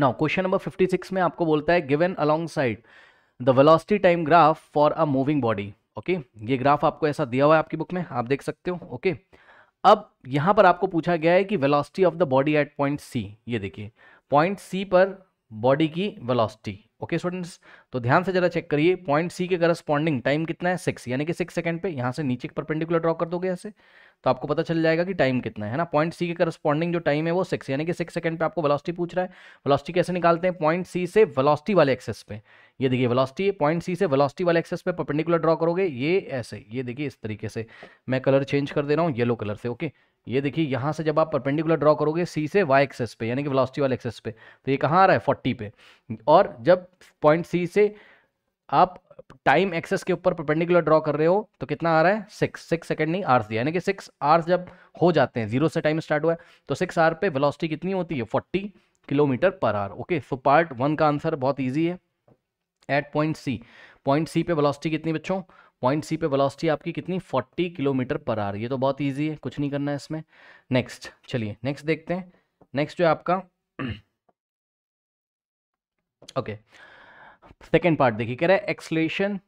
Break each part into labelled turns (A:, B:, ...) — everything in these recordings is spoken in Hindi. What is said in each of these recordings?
A: नाउ क्वेश्चन नंबर 56 में आपको बोलता है given alongside the velocity time graph for a moving body okay ये ग्राफ आपको ऐसा दिया हुआ है आपकी बुक में आप देख सकते हो ओके okay? अब यहाँ पर आपको पूछा गया है कि velocity of the body at point C ये देखिए पॉइंट सी पर बॉडी की वेलोसिटी ओके स्टूडेंट्स तो ध्यान से जरा चेक करिए पॉइंट सी के करस्पॉन्डिंग टाइम कितना है सिक्स यानी कि सिक्स सेकंड पे यहाँ से नीचे परपेंडिकुलर ड्रॉ कर दोगे ऐसे तो आपको पता चल जाएगा कि टाइम कितना है ना पॉइंट सी के करस्पॉन्डिंग जो टाइम है वो सिक्स यानी कि सिक्स सेकंड पे आपको वेलोसिटी पूछ रहा है वेलोसिटी कैसे निकालते हैं पॉइंट सी से वेलोसिटी वाले एक्सेस पे ये देखिए वेलोसिटी पॉइंट सी से वेलोसिटी वाले एक्सेस पे परपेंडिकुलर ड्रॉ करोगे ये ऐसे ये देखिए इस तरीके से मैं कलर चेंज कर दे रहा हूँ येलो कलर से ओके okay? ये देखिए यहाँ से जब आप परपेंडिकुलर ड्रॉ करोगे सी से वाई एक्सेस पे यानी कि वेलोसिटी वाले एक्सेस पे तो ये कहाँ आ रहा है फोर्टी पे और जब पॉइंट सी से आप टाइम एक्सेस के ऊपर परपेंडिकुलर ड्रॉ कर रहे हो तो कितना आ रहा है सिक्स सिक्स सेकेंड नहीं आर्स दिया यानी कि सिक्स आर्स जब हो जाते हैं जीरो से टाइम स्टार्ट हुआ है तो सिक्स आर पे वेलोसिटी कितनी होती है forty kilometre per hour okay so part one का आंसर बहुत ईजी है at point C point C पे वेलोसिटी कितनी बच्चों पॉइंट सी पे वेलोसिटी आपकी कितनी 40 किलोमीटर पर आ रही है तो बहुत ईजी है कुछ नहीं करना है इसमें नेक्स्ट चलिए नेक्स्ट देखते हैं नेक्स्ट जो है आपका ओके सेकेंड पार्ट देखिए कह रहा है acceleration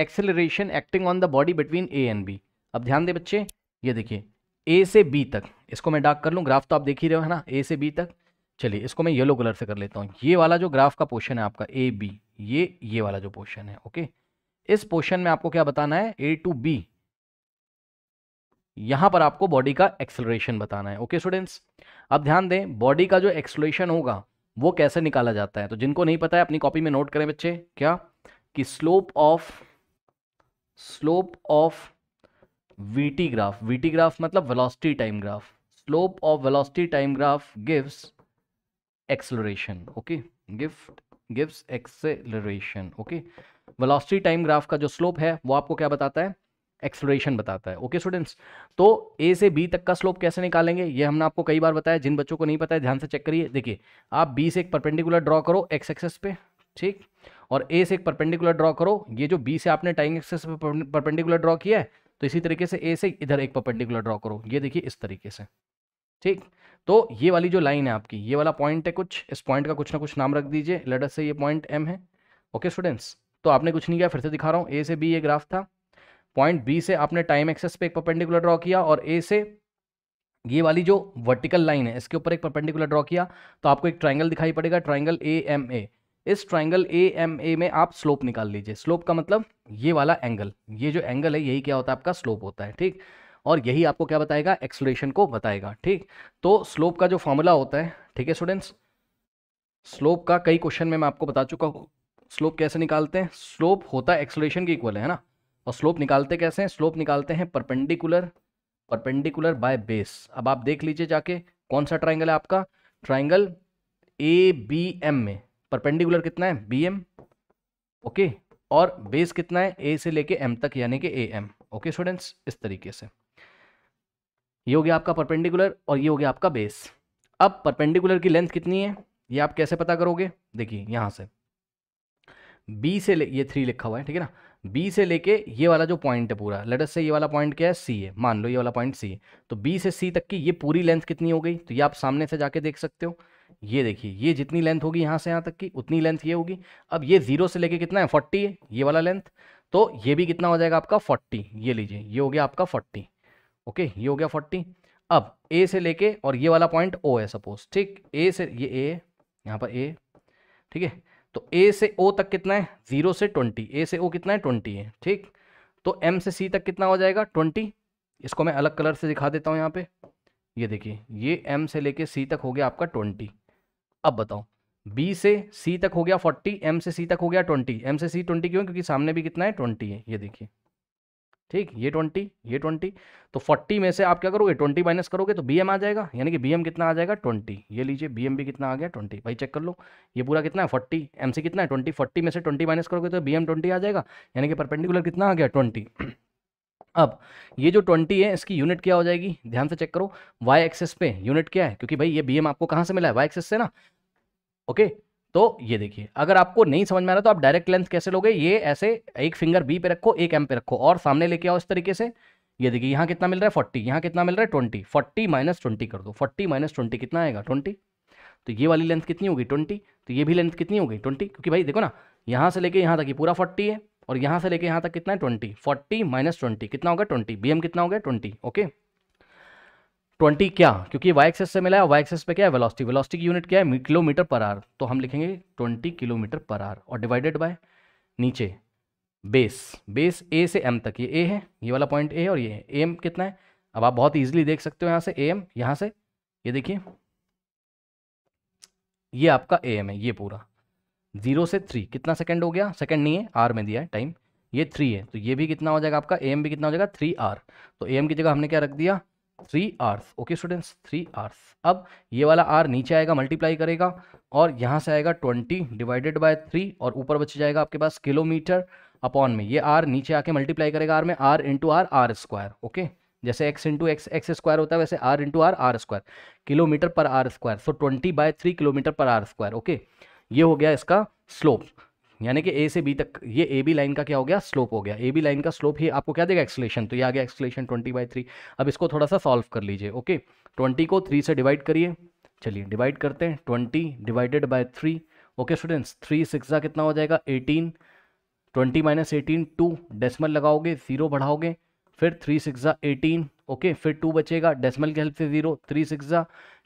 A: acceleration acting on the body between A and B अब ध्यान दें बच्चे ये देखिए ए से बी तक इसको मैं डार्क कर लूँ ग्राफ तो आप देख ही रहे हो है ना ए से बी तक चलिए इसको मैं येलो कलर से कर लेता हूँ ये वाला जो ग्राफ का पोर्शन है आपका ए बी ये ये वाला जो पोर्शन है ओके इस पोर्शन में आपको क्या बताना है ए टू बी यहां पर आपको बॉडी का एक्सलरेशन बताना है ओके स्टूडेंट्स अब ध्यान दें बॉडी का जो एक्सलेशन होगा वो कैसे निकाला जाता है तो जिनको नहीं पता है अपनी कॉपी में नोट करें बच्चे क्या कि slope of slope of VT graph VT graph मतलब velocity time graph slope of velocity time graph gives acceleration okay gift gives acceleration okay velocity time graph का जो स्लोप है वो आपको क्या बताता है एक्सलोरेशन बताता है ओके okay, स्टूडेंट्स तो ए से बी तक का स्लोप कैसे निकालेंगे ये हमने आपको कई बार बताया जिन बच्चों को नहीं पता है ध्यान से चेक करिए देखिए आप बी से एक परपेंडिकुलर ड्रॉ करो एक्स एक्सेस पे ठीक और ए से एक परपेंडिकुलर ड्रॉ करो ये जो बी से आपने टाइम एक्सेस पे परपेंडिकुलर ड्रॉ किया है तो इसी तरीके से ए से इधर एक परपेंडिकुलर ड्रॉ करो ये देखिए इस तरीके से ठीक तो ये वाली जो लाइन है आपकी ये वाला पॉइंट है कुछ इस पॉइंट का कुछ ना कुछ नाम रख दीजिए लडर से ये पॉइंट एम है ओके स्टूडेंट्स तो आपने कुछ नहीं किया फिर से दिखा रहा हूँ ए से बी ये ग्राफ था पॉइंट बी से आपने टाइम एक्सेस पे एक परपेंडिकुलर ड्रॉ किया और ए से ये वाली जो वर्टिकल लाइन है इसके ऊपर एक परपेंडिकुलर ड्रॉ किया तो आपको एक ट्राइंगल दिखाई पड़ेगा ट्राइंगल ए एम ए इस ट्राइंगल ए एम ए में आप स्लोप निकाल लीजिए स्लोप का मतलब ये वाला एंगल ये जो एंगल है यही क्या होता है आपका स्लोप होता है ठीक और यही आपको क्या बताएगा एक्सलेशन को बताएगा ठीक तो स्लोप का जो फॉर्मूला होता है ठीक है स्टूडेंट्स स्लोप का कई क्वेश्चन में मैं आपको बता चुका हूँ स्लोप कैसे निकालते हैं स्लोप होता है एक्सलेशन के इक्वल है ना और स्लोप निकालते कैसे हैं स्लोप निकालते हैं परपेंडिकुलर परपेंडिकुलर बाय बेस अब आप देख लीजिए जाके कौन सा ट्राइंगल है आपका ट्राइंगल ए बी एम में परपेंडिकुलर कितना है बी एम ओके और बेस कितना है ए से लेके एम तक यानी कि ए एम ओके स्टूडेंट्स इस तरीके से ये हो गया आपका परपेंडिकुलर और ये हो गया आपका बेस अब परपेंडिकुलर की लेंथ कितनी है ये आप कैसे पता करोगे देखिए यहाँ से बी से ले ये थ्री लिखा हुआ है ठीक है ना बी से लेके ये वाला जो पॉइंट है पूरा लेटस से ये वाला पॉइंट क्या है सी है मान लो ये वाला पॉइंट सी है तो बी से सी तक की ये पूरी लेंथ कितनी हो गई तो ये आप सामने से जाके देख सकते हो ये देखिए ये जितनी लेंथ होगी यहाँ से यहाँ तक की उतनी लेंथ ये होगी अब ये जीरो से लेके कितना है फोर्टी है ये वाला लेंथ तो ये भी कितना हो जाएगा आपका फोर्टी ये लीजिए ये हो गया आपका फोर्टी ओके ये हो गया फोर्टी अब ए से लेके और ये वाला पॉइंट ओ है सपोज ठीक ए से ये ए यहाँ पर ए ठीक है तो ए से ओ तक कितना है जीरो से ट्वेंटी ए से ओ कितना है ट्वेंटी है ठीक तो एम से सी तक कितना हो जाएगा ट्वेंटी इसको मैं अलग कलर से दिखा देता हूँ यहाँ पे ये देखिए ये एम से लेके सी तक हो गया आपका ट्वेंटी अब बताओ बी से सी तक हो गया फोर्टी एम से सी तक हो गया ट्वेंटी एम से सी ट्वेंटी क्यों क्योंकि सामने भी कितना है ट्वेंटी है ये देखिए ठीक ये ट्वेंटी ये ट्वेंटी तो फोर्टी में से आप क्या करोगे ट्वेंटी माइनस करोगे तो बी एम आ जाएगा यानी कि बी एम कितना आ जाएगा ट्वेंटी ये लीजिए बी एम भी कितना आ गया ट्वेंटी भाई चेक कर लो ये पूरा कितना है फोर्टी एम सी कितना है ट्वेंटी फोर्टी में से ट्वेंटी माइनस करोगे तो बी एम ट्वेंटी आ जाएगा यानी कि परपेंडिकुलर कितना आ गया ट्वेंटी अब ये जो ट्वेंटी है इसकी यूनिट क्या हो जाएगी ध्यान से चेक करो वाई एक्सेस पे यूनिट क्या है क्योंकि भाई ये बी एम आपको कहाँ से मिला है वाई एक्सेस से ना ओके तो ये देखिए अगर आपको नहीं समझ में आ रहा तो आप डायरेक्ट लेंथ कैसे लोगे ये ऐसे एक फिंगर बी पे रखो एक एम पे रखो और सामने लेके आओ इस तरीके से ये देखिए यहाँ कितना मिल रहा है फोर्टी यहाँ कितना मिल रहा है ट्वेंटी फोर्टी माइनस ट्वेंटी कर दो फोर्टी माइनस ट्वेंटी कितना आएगा ट्वेंटी तो ये वाली लेंथ कितनी होगी ट्वेंटी तो ये भी लेंथ कितनी होगी ट्वेंटी क्योंकि भाई देखो ना यहाँ से लेके यहाँ तक ये पूरा फोर्टी है और यहाँ से लेके यहाँ तक कितना है ट्वेंटी फोर्टी माइनस ट्वेंटी कितना होगा ट्वेंटी बी कितना हो गया ट्वेंटी ओके ट्वेंटी क्या क्योंकि वाई एक्सेस से मिला है वाई एक्सेस पे क्या है वेलोसिटी वेलोसिटी की यूनिट क्या है किलोमीटर पर आर तो हम लिखेंगे ट्वेंटी किलोमीटर पर आर और डिवाइडेड बाय नीचे बेस बेस ए से एम तक ये ए है ये वाला पॉइंट ए और ये है एम कितना है अब आप बहुत ईजिली देख सकते हो यहाँ से ए एम यहाँ से ये देखिए ये आपका ए एम है ये पूरा जीरो से थ्री कितना सेकेंड हो गया सेकेंड नहीं है आर में दिया है टाइम ये थ्री है तो ये भी कितना हो जाएगा आपका ए एम भी कितना हो जाएगा थ्री आर तो ए एम की जगह हमने क्या रख दिया three hours okay students three hours अब ये वाला आर नीचे आएगा मल्टीप्लाई करेगा और यहाँ से आएगा ट्वेंटी डिवाइडेड बाय थ्री और ऊपर बच जाएगा आपके पास किलोमीटर अपॉन में ये आर नीचे आके मल्टीप्लाई करेगा आर में hour into hour hour square okay जैसे X into X X square होता है वैसे hour into hour hour square kilometre per hour square so twenty by three kilometre per hour square okay ये हो गया इसका स्लोप यानी कि ए से बी तक ये ए बी लाइन का क्या हो गया स्लोप हो गया ए बी लाइन का स्लोप ही आपको क्या देगा एक्सलेशन तो ये आ गया एक्सलेशन ट्वेंटी बाई थ्री अब इसको थोड़ा सा सॉल्व कर लीजिए ओके ट्वेंटी को थ्री से डिवाइड करिए चलिए डिवाइड करते हैं twenty divided by three okay students three six कितना हो जाएगा eighteen twenty minus eighteen two decimal लगाओगे ज़ीरो बढ़ाओगे फिर थ्री सिक्स एटीन ओके फिर टू बचेगा डेसमल की हेल्प से ज़ीरो थ्री सिक्स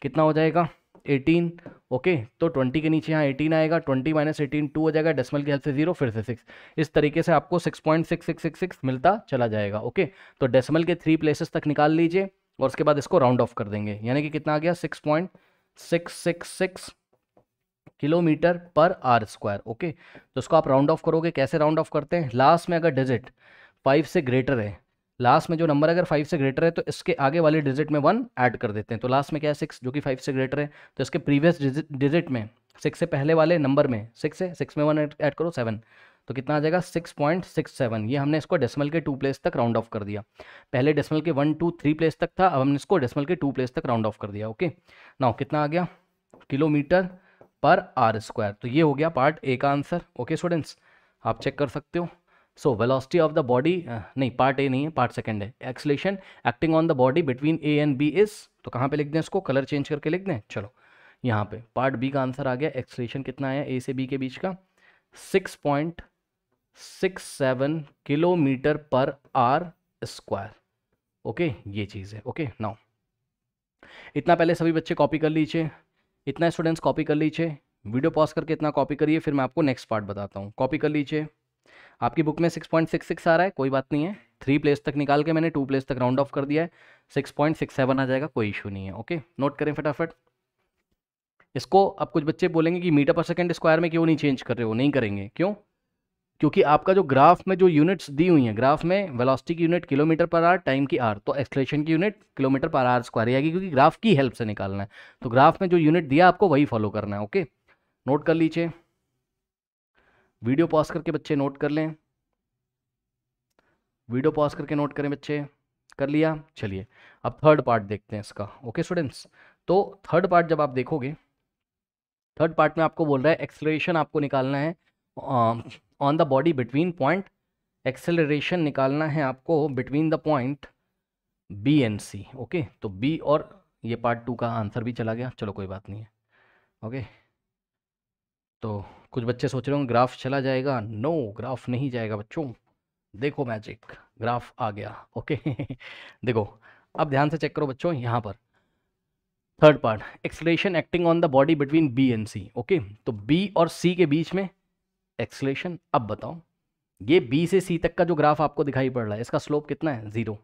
A: कितना हो जाएगा एटीन ओके तो ट्वेंटी के नीचे यहाँ एटीन आएगा ट्वेंटी माइनस एटीन टू हो जाएगा डेसिमल की हेल्प से जीरो फिर से सिक्स इस तरीके से आपको six point six six six six मिलता चला जाएगा ओके तो डेसिमल के थ्री प्लेसेस तक निकाल लीजिए और उसके बाद इसको राउंड ऑफ कर देंगे यानी कि कितना आ गया six point six six six kilometre per hour square okay तो इसको आप राउंड ऑफ करोगे कैसे राउंड ऑफ करते हैं लास्ट में अगर डिजिट फाइव से ग्रेटर है लास्ट में जो नंबर अगर फाइव से ग्रेटर है तो इसके आगे वाले डिजिट में वन ऐड कर देते हैं तो लास्ट में क्या है सिक्स जो कि फाइव से ग्रेटर है तो इसके प्रीवियस डिजिट में सिक्स से पहले वाले नंबर में सिक्स है सिक्स में वन ऐड करो सेवन तो कितना आ जाएगा सिक्स पॉइंट सिक्स सेवन ये हमने इसको डेसिमल के टू प्लेस तक राउंड ऑफ कर दिया पहले डेसिमल के वन टू थ्री प्लेस तक था अब हमने इसको डेसिमल के टू प्लेस तक राउंड ऑफ कर दिया ओके नाउ कितना आ गया किलोमीटर पर आर स्क्वायर तो ये हो गया पार्ट ए का आंसर ओके स्टूडेंट्स आप चेक कर सकते हो so velocity of the body नहीं पार्ट ए नहीं है पार्ट सेकंड है acceleration acting on the body between A and B is तो कहाँ पे लिख दें इसको कलर चेंज करके लिख दें चलो यहाँ पे पार्ट बी का आंसर आ गया एक्सलेशन कितना आया ए से बी के बीच का six point six seven kilometre per hour square okay ये चीज़ है ओके नाउ इतना पहले सभी बच्चे कॉपी कर लीजिए इतना स्टूडेंट्स कॉपी कर लीजिए वीडियो पॉज करके इतना कॉपी करिए फिर मैं आपको नेक्स्ट पार्ट बताता हूँ कॉपी कर लीजिए आपकी बुक में सिक्स पॉइंट सिक्स सिक्स आ रहा है कोई बात नहीं है थ्री प्लेस तक निकाल के मैंने टू प्लेस तक राउंड ऑफ कर दिया है सिक्स पॉइंट सिक्स सेवन आ जाएगा कोई इशू नहीं है ओके नोट करें फटाफट इसको अब कुछ बच्चे बोलेंगे कि मीटर पर सेकेंड स्क्वायर में क्यों नहीं चेंज कर रहे हो नहीं करेंगे क्यों क्योंकि आपका जो ग्राफ में जो यूनिट्स दी हुई हैं ग्राफ में वेलोसिटी की unit kilometre per hour time की आर तो एक्सलेशन की unit kilometre per hour square आएगी क्योंकि ग्राफ की हेल्प से निकालना है तो ग्राफ में जो यूनिट दिया आपको वही फॉलो करना है ओके नोट कर लीजिए वीडियो पॉज करके बच्चे नोट कर लें वीडियो पॉज करके नोट करें बच्चे कर लिया चलिए अब थर्ड पार्ट देखते हैं इसका ओके स्टूडेंट्स तो थर्ड पार्ट जब आप देखोगे थर्ड पार्ट में आपको बोल रहा है एक्सेलरेशन आपको निकालना है on the body between point acceleration निकालना है आपको between the point B and C okay तो बी और ये पार्ट टू का आंसर भी चला गया चलो कोई बात नहीं है ओके okay? तो कुछ बच्चे सोच रहे होंगे ग्राफ चला जाएगा नो ग्राफ नहीं जाएगा बच्चों देखो मैजिक ग्राफ आ गया ओके देखो अब ध्यान से चेक करो बच्चों यहाँ पर third part acceleration acting on the body between B and C okay तो बी और सी के बीच में एक्सलेशन अब बताओ ये बी से सी तक का जो ग्राफ आपको दिखाई पड़ रहा है इसका स्लोप कितना है ज़ीरो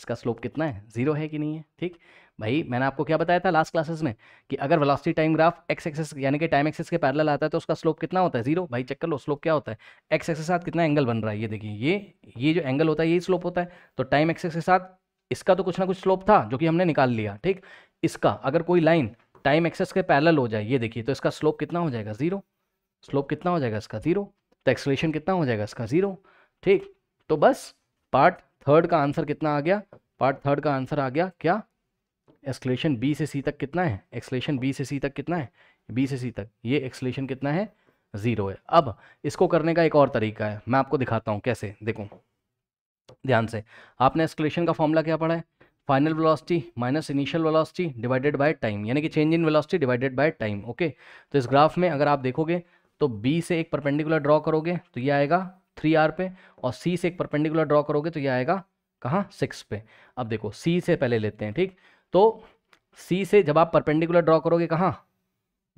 A: इसका स्लोप कितना है जीरो है कि नहीं है ठीक भाई मैंने आपको क्या बताया था लास्ट क्लासेस में कि अगर velocity time graph X axis यानी कि टाइम एक्सेस के पैरेलल आता है तो उसका स्लोप कितना होता है जीरो भाई चेक कर लो स्लोप क्या होता है एक्स एक्स के साथ कितना एंगल बन रहा है ये देखिए ये ये जो एंगल होता है यही स्लोप होता है तो टाइम एक्सेस के साथ इसका तो कुछ ना कुछ स्लोप था जो कि हमने निकाल लिया ठीक इसका अगर कोई लाइन टाइम एक्सेस के पैरल हो जाए ये देखिए तो इसका स्लोप कितना हो जाएगा जीरो स्लोप कितना हो जाएगा इसका जीरो तो एक्सलेशन कितना हो जाएगा इसका जीरो ठीक तो बस पार्ट थर्ड का आंसर कितना आ गया पार्ट थर्ड का आंसर आ गया क्या एक्सक्लेशन बी से सी तक कितना है एक्सलेशन बी से सी तक कितना है बी से सी तक ये एक्सलेशन कितना है ज़ीरो है अब इसको करने का एक और तरीका है मैं आपको दिखाता हूँ कैसे देखो ध्यान से आपने एक्सक्लेशन का फॉर्मूला क्या पढ़ा है final velocity minus initial velocity divided by time यानी कि change in velocity divided by time okay तो इस ग्राफ में अगर आप देखोगे तो बी से एक परपेंडिकुलर ड्रॉ करोगे तो ये आएगा थ्री आर पे और सी से एक परपेंडिकुलर ड्रॉ करोगे तो ये आएगा कहाँ सिक्स पे अब देखो सी से पहले लेते हैं ठीक तो सी से जब आप परपेंडिकुलर ड्रॉ करोगे कहाँ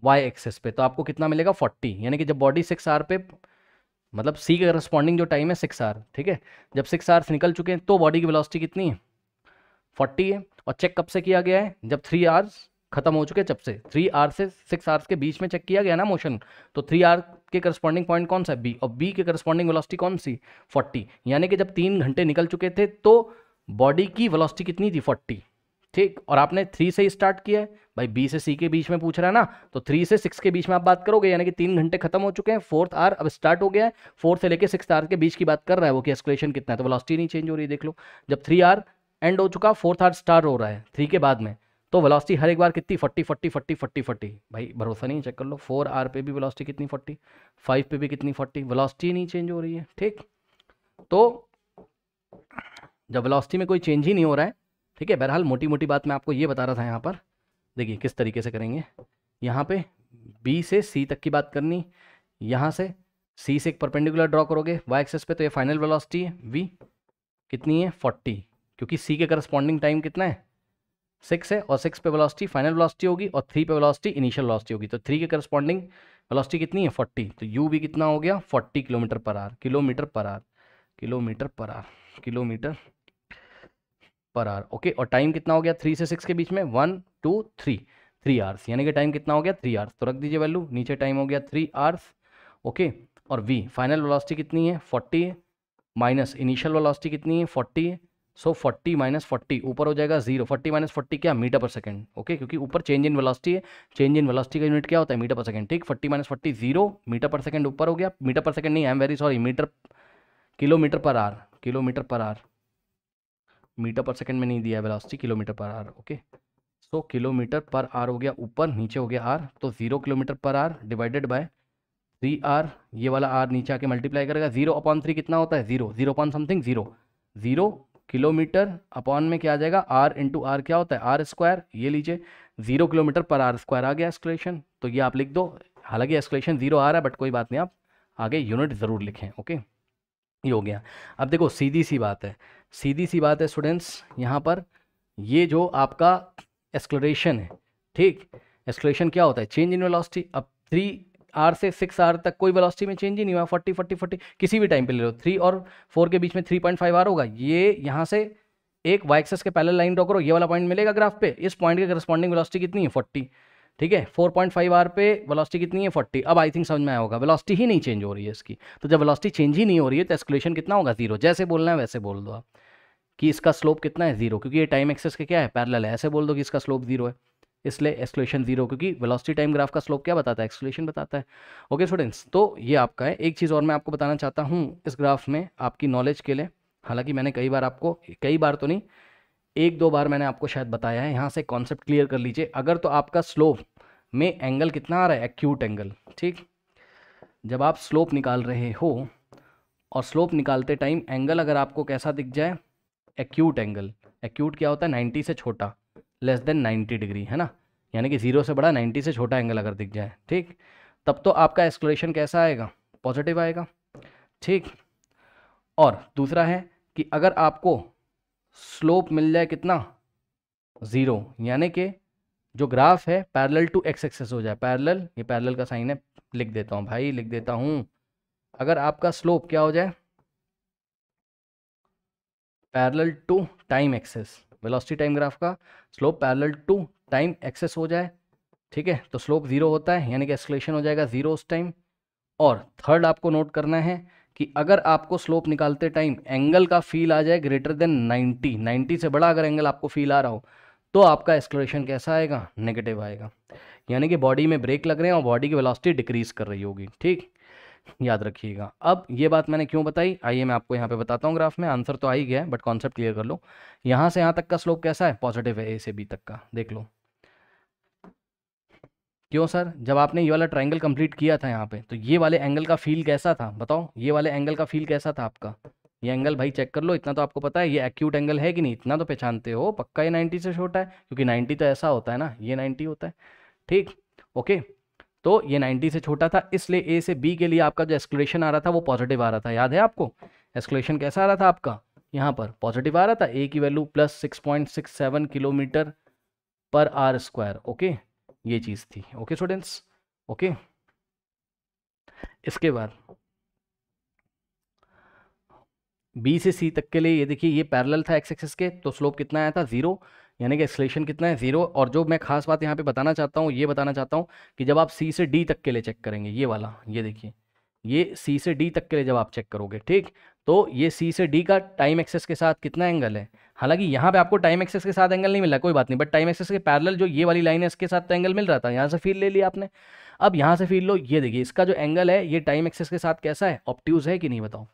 A: वाई एक्सेस पे तो आपको कितना मिलेगा फोर्टी यानी कि जब बॉडी सिक्स आर पे मतलब सी के करस्पॉन्डिंग जो टाइम है सिक्स आर ठीक है जब सिक्स आर निकल चुके हैं तो बॉडी की वेलोसिटी कितनी है फोर्टी है और चेक कब से किया गया है जब थ्री आर्स खत्म हो चुके जब से थ्री आर से सिक्स आर्स के बीच में चेक किया गया ना मोशन तो थ्री आर के करस्पॉन्डिंग पॉइंट कौन सा है बी और बी के करस्पॉन्डिंग वेलोसिटी कौन सी फोर्टी यानी कि जब तीन घंटे निकल चुके थे तो बॉडी की वेलोसिटी कितनी थी फोर्टी ठीक और आपने थ्री से स्टार्ट किया है भाई बी से सी के बीच में पूछ रहा है ना तो थ्री से सिक्स के बीच में आप बात करोगे यानी कि तीन घंटे खत्म हो चुके हैं फोर्थ आर अब स्टार्ट हो गया है फोर्थ से लेकर सिक्स आर के बीच की बात कर रहा है वो कि एस्कुलेशन कितना है तो वेलोसिटी नहीं चेंज हो रही देख लो जब थ्री आर एंड हो चुका फोर्थ आर स्टार हो रहा है थ्री के बाद में तो वेलोसिटी हर एक बार कितनी forty forty forty forty forty भाई भरोसा नहीं चेक कर लो फोर आर पे भी वेलोसिटी कितनी फोर्टी फाइव पे भी कितनी फोर्टी वेलोसिटी नहीं चेंज हो रही है ठीक तो जब वेलोसिटी में कोई चेंज ही नहीं हो रहा है ठीक है बहरहाल मोटी मोटी बात मैं आपको ये बता रहा था यहाँ पर देखिए किस तरीके से करेंगे यहाँ पर बी से सी तक की बात करनी यहाँ से सी से एक परपेंडिकुलर ड्रॉ करोगे वाई एक्सेस पे तो ये फाइनल वेलोसिटी है वी कितनी है फोर्टी क्योंकि सी के करस्पॉन्डिंग टाइम कितना है सिक्स है और सिक्स पे वेलोसिटी फाइनल वेलोसिटी होगी और थ्री पे वेलोसिटी इनिशियल वेलोसिटी होगी तो थ्री के करस्पॉन्डिंग वेलोसिटी कितनी है फोर्टी तो यू भी कितना हो गया forty kilometre per hour kilometre per hour kilometre per hour kilometre per hour okay और टाइम कितना हो गया थ्री से सिक्स के बीच में one two three three hours यानी कि टाइम कितना हो गया थ्री आवर्स तो रख दीजिए वैल्यू नीचे टाइम हो गया थ्री आवर्स ओके और वी फाइनल वेलोसिटी कितनी है फोर्टी है माइनस इनिशियल वेलोसिटी कितनी है फोर्टी है सो फोर्टी माइनस फोर्टी ऊपर हो जाएगा जीरो फोर्टी माइनस फोर्टी क्या मीटर पर सेकंड ओके क्योंकि ऊपर चेंज इन वेलोसिटी है चेंज इन वेलोसिटी का यूनिट क्या होता है मीटर पर सेकेंड ठीक forty minus forty zero metre per second ऊपर हो गया मीटर पर सेकंड नहीं I am very sorry metre kilometre per hour kilometre per hour metre per second में नहीं दिया velocity kilometre per hour okay so kilometre per are हो गया ऊपर नीचे हो गया आर तो zero kilometre per hour divided by three hour ये वाला आर नीचे आके मल्टीप्लाई करेगा जीरो अपॉन थ्री कितना होता है zero zero upon something zero zero kilometre upon में क्या आ जाएगा आर इंटू आर क्या होता है आर स्क्वायर ये लीजिए zero kilometre per hour square आ गया एस्कुलेशन तो ये आप लिख दो हालांकि एस्कुलेशन जीरो आ रहा है बट कोई बात नहीं आप आगे यूनिट ज़रूर लिखें ओके ये हो गया अब देखो सीधी सी बात है सीधी सी बात है स्टूडेंट्स यहाँ पर ये जो आपका एस्कुलेशन है ठीक एस्कुलेशन क्या होता है चेंज इन वेलोसिटी अब थ्री आर से सिक्स आर तक कोई वेलोसिटी में चेंज ही नहीं हुआ फोर्टी फोर्टी फोर्टी किसी भी टाइम पे ले लो थ्री और फोर के बीच में थ्री पॉइंट फाइव आर होगा ये यहाँ से एक वाई एक्सेस के पहले लाइन ड्रॉ करो ये वाला पॉइंट मिलेगा ग्राफ पे इस पॉइंट की करस्पॉन्डिंग वेलोसिटी कितनी है फोर्टी ठीक है फोर पॉइंट फाइव आर पे वेलोसिटी कितनी है फोर्टी अब आई थिंक समझ में आया होगा वेलोसिटी ही नहीं चेंज हो रही है इसकी तो जब वेलोसिटी चेंज ही नहीं हो रही है तो एस्कुलेशन कितना होगा जीरो जैसे बोलना है वैसे बोल दो आप कि इसका स्लोप कितना है जीरो क्योंकि ये टाइम एक्सेस के क्या है पैरल है ऐसे बोल दो कि इसका स्लोप जीरो है इसलिए एक्सलेशन जीरो क्योंकि वेलोसिटी टाइम ग्राफ का स्लोप क्या बताता है एक्सलेशन बताता है ओके स्टूडेंट्स तो ये आपका है एक चीज़ और मैं आपको बताना चाहता हूँ इस ग्राफ में आपकी नॉलेज के लिए हालांकि मैंने कई बार आपको कई बार तो नहीं एक दो बार मैंने आपको शायद बताया है यहाँ से कॉन्सेप्ट क्लियर कर लीजिए अगर तो आपका स्लोप में एंगल कितना आ रहा है एक्यूट एंगल ठीक जब आप स्लोप निकाल रहे हो और स्लोप निकालते टाइम एंगल अगर आपको कैसा दिख जाए एक्यूट एंगल एक्यूट क्या होता है नाइन्टी से छोटा लेस देन नाइन्टी डिग्री है ना यानी कि जीरो से बड़ा नाइन्टी से छोटा एंगल अगर दिख जाए ठीक तब तो आपका एक्सप्लोरेशन कैसा आएगा पॉजिटिव आएगा ठीक और दूसरा है कि अगर आपको स्लोप मिल जाए कितना ज़ीरो यानी कि जो ग्राफ है पैरेलल टू एक्स एक्सेस हो जाए पैरेलल ये पैरेलल का साइन है लिख देता हूँ भाई लिख देता हूँ अगर आपका स्लोप क्या हो जाए parallel to time axis velocity time graph का slope parallel to time axis हो जाए ठीक है तो स्लोप ज़ीरो होता है यानी कि एक्सलेशन हो जाएगा ज़ीरो उस टाइम और थर्ड आपको नोट करना है कि अगर आपको स्लोप निकालते टाइम एंगल का फील आ जाए ग्रेटर देन 90 90 से बड़ा अगर एंगल आपको फील आ रहा हो तो आपका एक्सलेशन कैसा आएगा नेगेटिव आएगा यानी कि बॉडी में ब्रेक लग रहे हैं और बॉडी की वेलोसिटी डिक्रीज कर रही होगी ठीक याद रखिएगा अब ये बात मैंने क्यों बताई आइए मैं आपको यहाँ पे बताता हूँ ग्राफ में आंसर तो आ ही गया है बट कॉन्सेप्ट क्लियर कर लो यहाँ से यहाँ तक का स्लोप कैसा है पॉजिटिव है ए से बी तक का देख लो क्यों सर जब आपने ये वाला ट्राइंगल कंप्लीट किया था यहाँ पे तो ये वाले एंगल का फील कैसा था बताओ ये वाले एंगल का फील कैसा था आपका ये एंगल भाई चेक कर लो इतना तो आपको पता है ये एक्यूट एंगल है कि नहीं इतना तो पहचानते हो पक्का ये 90 से छोटा है क्योंकि 90 तो ऐसा होता है ना ये 90 होता है ठीक ओके तो ये 90 से छोटा था इसलिए ए से बी के लिए आपका जो एक्सक्लेशन आ रहा था वो पॉजिटिव आ रहा था याद है आपको एक्सक्लेशन कैसा आ रहा था आपका यहाँ पर पॉजिटिव आ रहा था ए की value plus six point six seven kilometre per hour square okay ये चीज़ थी ओके स्टूडेंट्स ओके इसके बाद बी से सी तक के लिए ये देखिए ये पैरेलल था एक्स एक्सिस के तो स्लोप कितना आया था जीरो यानी कि एक्सलेशन कितना है जीरो और जो मैं खास बात यहाँ पे बताना चाहता हूँ ये बताना चाहता हूँ कि जब आप सी से डी तक के लिए चेक करेंगे ये वाला ये देखिए ये सी से डी तक के लिए जब आप चेक करोगे ठीक तो ये सी से डी का टाइम एक्सेस के साथ कितना एंगल है हालांकि यहाँ पे आपको टाइम एक्सेस के साथ एंगल नहीं मिला कोई बात नहीं बट टाइम एक्सेस के पैरल जो ये वाली लाइन है इसके साथ तो एंगल मिल रहा था यहाँ से फील ले लिया आपने अब यहाँ से फील लो ये देखिए इसका जो एंगल है ये टाइम एक्सेस के साथ कैसा है ऑप्ट्यूज़ है कि नहीं बताओ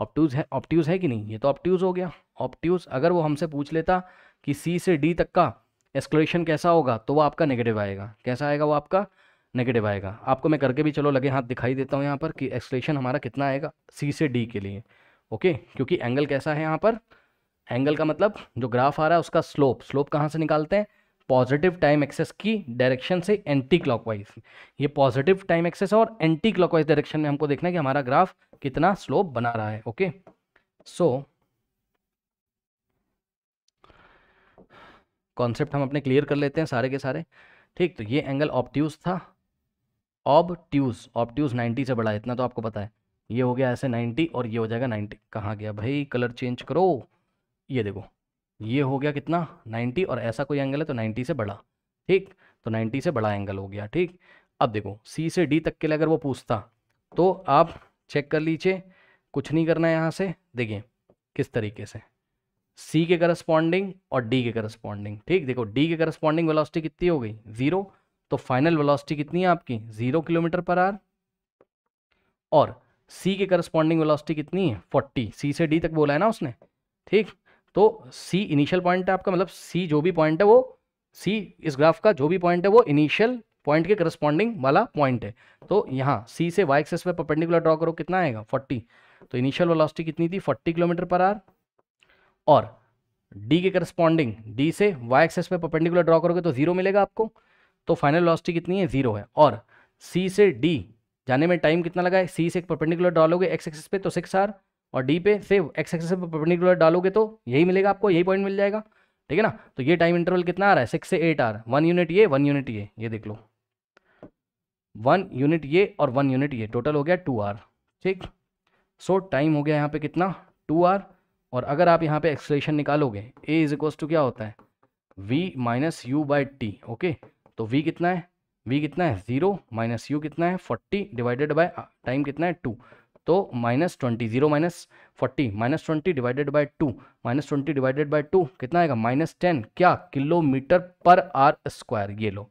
A: ऑप्ट्यूज़ है ऑप्ट्यूज़ है कि नहीं ये तो ऑप्ट्यूज़ हो गया ऑप्ट्यूज़ अगर वो हमसे पूछ लेता कि सी से डी तक का एस्कुलेशन कैसा होगा तो वो आपका नेगेटिव आएगा कैसा आएगा वो आपका नेगेटिव आएगा आपको मैं करके भी चलो लगे हाथ दिखाई देता हूँ यहाँ पर कि एक्सलेशन हमारा कितना आएगा सी से डी के लिए ओके क्योंकि एंगल कैसा है यहाँ पर एंगल का मतलब जो ग्राफ आ रहा है उसका स्लोप स्लोप कहाँ से निकालते हैं पॉजिटिव टाइम एक्सेस की डायरेक्शन से एंटी क्लॉकवाइज ये पॉजिटिव टाइम एक्सेस और एंटी क्लॉकवाइज डायरेक्शन में हमको देखना है कि हमारा ग्राफ कितना स्लोप बना रहा है ओके सो so, कॉन्सेप्ट हम अपने क्लियर कर लेते हैं सारे के सारे ठीक तो ये एंगल ऑप्ट्यूज था ऑब ट्यूज ऑप्ट्यूज नाइन्टी से बड़ा है इतना तो आपको पता है ये हो गया ऐसे नाइन्टी और ये हो जाएगा नाइन्टी कहाँ गया भाई कलर चेंज करो ये देखो ये हो गया कितना नाइन्टी और ऐसा कोई एंगल है तो नाइन्टी से बड़ा ठीक तो नाइन्टी से बड़ा एंगल हो गया ठीक अब देखो सी से डी तक के लिए अगर वो पूछता तो आप चेक कर लीजिए कुछ नहीं करना है यहाँ से देखिए किस तरीके से सी के करस्पॉन्डिंग और डी के करस्पॉन्डिंग ठीक देखो डी के करस्पॉन्डिंग वेलोसिटी कितनी हो गई जीरो तो फाइनल वेलोसिटी कितनी है आपकी जीरो किलोमीटर पर आर और सी के करस्पॉन्डिंग वेलोसिटी कितनी है फोर्टी सी से डी तक बोला है ना उसने ठीक तो सी इनिशियल पॉइंट है आपका मतलब सी जो भी पॉइंट है वो सी इस ग्राफ का जो भी पॉइंट है वो इनिशियल पॉइंट के करस्पॉन्डिंग वाला पॉइंट है तो यहाँ सी से वाई एक्सेस पर परपेंडिकुलर ड्रॉ करो कितना आएगा फोर्टी तो इनिशियल वेलोसिटी कितनी थी फोर्टी किलोमीटर पर आर और डी के करस्पॉन्डिंग डी से वाई एक्सेस पे परपेंडिकुलर ड्रॉ करोगे तो जीरो मिलेगा आपको तो फाइनल लॉसिटी कितनी है जीरो है और सी से डी जाने में टाइम कितना लगा है सी से एक परपेंडिकुलर डालोगे एक्स एक्सेस पे तो सिक्स आर और डी पे से एक्स एक्सेस पे परपेंडिकुलर डालोगे तो यही मिलेगा आपको यही पॉइंट मिल जाएगा ठीक है ना तो ये टाइम इंटरवल कितना आ रहा है सिक्स से एट आर वन यूनिट ये वन यूनिट ये ये देख लो वन यूनिट ये और वन यूनिट ये टोटल हो गया टू आर ठीक सो टाइम हो गया यहाँ पे कितना टू आर और अगर आप यहाँ पे एक्सलेशन निकालोगे ए इज इक्वस टू क्या होता है v minus u by t okay तो वी कितना है वी कितना है जीरो माइनस यू कितना है फोर्टी डिवाइडेड बाय टाइम कितना है टू तो minus twenty zero minus forty minus twenty divided by two minus twenty divided by two कितना आएगा माइनस टेन क्या किलोमीटर पर आर स्क्वायर ये लो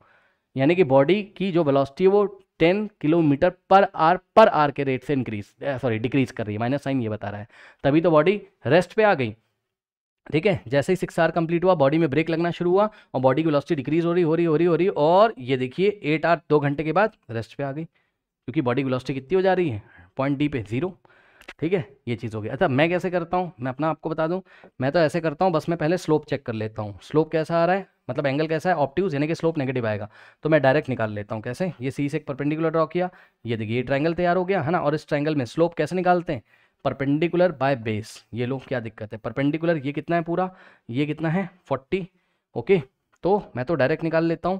A: यानी कि बॉडी की जो वेलोसिटी है वो ten kilometre per hour per hour के रेट से इंक्रीज सॉरी डिक्रीज कर रही है माइनस साइन ये बता रहा है तभी तो बॉडी रेस्ट पे आ गई ठीक है जैसे ही सिक्स आर कंप्लीट हुआ बॉडी में ब्रेक लगना शुरू हुआ और बॉडी की वेलोसिटी डिक्रीज हो रही हो रही हो रही हो रही और ये देखिए एट आर दो घंटे के बाद रेस्ट पे आ गई क्योंकि बॉडी की वेलोसिटी कितनी हो जा रही है पॉइंट डी पे जीरो ठीक है ये चीज़ हो गई अच्छा मैं कैसे करता हूँ मैं अपना आपको बता दूँ मैं तो ऐसे करता हूँ बस मैं पहले स्लोप चेक कर लेता हूँ स्लोप कैसा आ रहा है मतलब एंगल कैसा है ऑप्टिव यानी कि स्लोप नेगेटिव आएगा तो मैं डायरेक्ट निकाल लेता हूँ कैसे ये सी से एक परपेंडिकुलर ड्रॉ किया ये देखिए ये ट्राइंगल तैयार हो गया है ना और इस ट्राइंगल में स्लोप कैसे निकालते हैं परपेंडिकुलर बाय बेस ये लोग क्या दिक्कत है परपेंडिकुलर ये कितना है पूरा ये कितना है फोर्टी ओके तो मैं तो डायरेक्ट निकाल लेता हूँ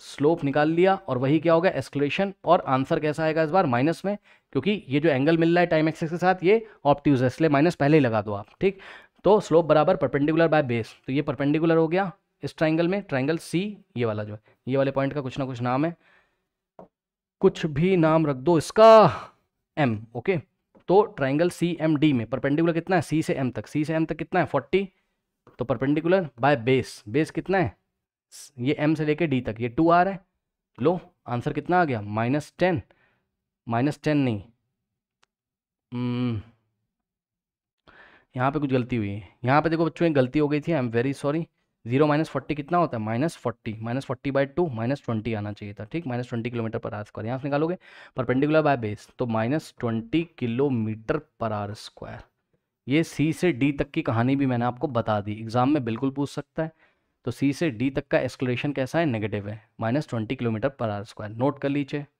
A: स्लोप निकाल लिया और वही क्या होगा एस्कुलेशन और आंसर कैसा आएगा इस बार माइनस में क्योंकि ये जो एंगल मिल रहा है टाइम एक्सेस के साथ ये ऑप्टिव है इसलिए माइनस पहले ही लगा दो आप ठीक तो स्लोप बराबर परपेंडिकुलर बाय बेस तो ये परपेंडिकुलर हो गया इस ट्राइंगल में ट्राइंगल सी ये वाला जो है ये वाले पॉइंट का कुछ ना कुछ नाम है कुछ भी नाम रख दो इसका एम ओके तो ट्राइंगल सी एम डी में परपेंडिकुलर कितना है सी से एम तक सी से एम तक कितना है फोर्टी तो परपेंडिकुलर बाय बेस बेस कितना है ये एम से लेके डी तक ये टू आर है लो आंसर कितना आ गया माइनस टेन माइनस टेन नहीं hmm। यहाँ पे कुछ गलती हुई है यहाँ पे देखो बच्चों एक गलती हो गई थी I am very sorry zero minus forty कितना होता है minus forty minus forty by two minus twenty आना चाहिए था ठीक minus twenty kilometre per hour square यहाँ से निकालोगे परपेंडिकुलर बाय बेस तो minus twenty kilometre per hour square ये सी से डी तक की कहानी भी मैंने आपको बता दी एग्जाम में बिल्कुल पूछ सकता है तो सी से डी तक का एक्सक्लेशन कैसा है नेगेटिव है minus twenty kilometre per hour square note कर लीजिए